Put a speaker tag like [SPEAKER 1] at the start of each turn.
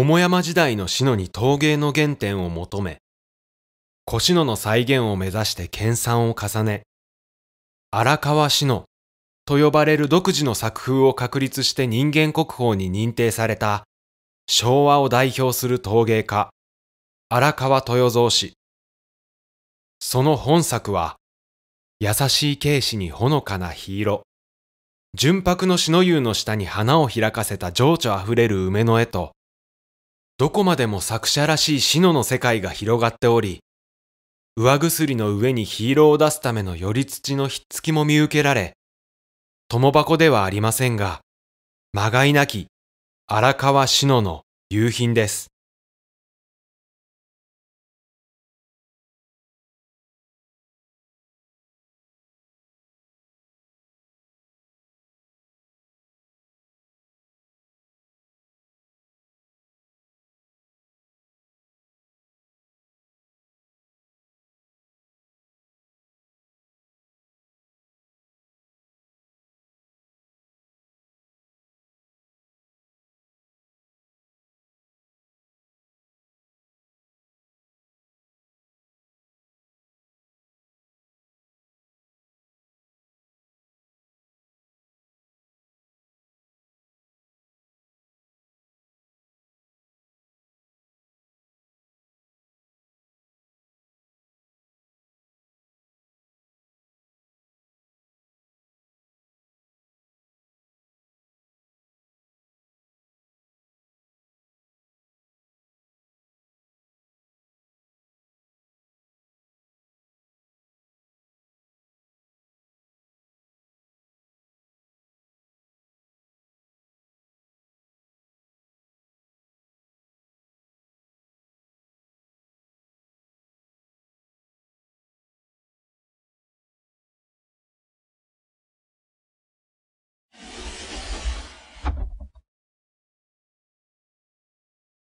[SPEAKER 1] 桃山時代の篠に陶芸の原点を求め、小篠の再現を目指して研鑽を重ね、荒川篠と呼ばれる独自の作風を確立して人間国宝に認定された昭和を代表する陶芸家、荒川豊造氏。その本作は、優しい軽視にほのかな火色、純白の篠湯の下に花を開かせた情緒あふれる梅の絵と、どこまでも作者らしい死のの世界が広がっており、上薬の上にヒーローを出すための寄り土のひっつきも見受けられ、
[SPEAKER 2] 友箱ではありませんが、まがいなき、荒川死のの夕品です。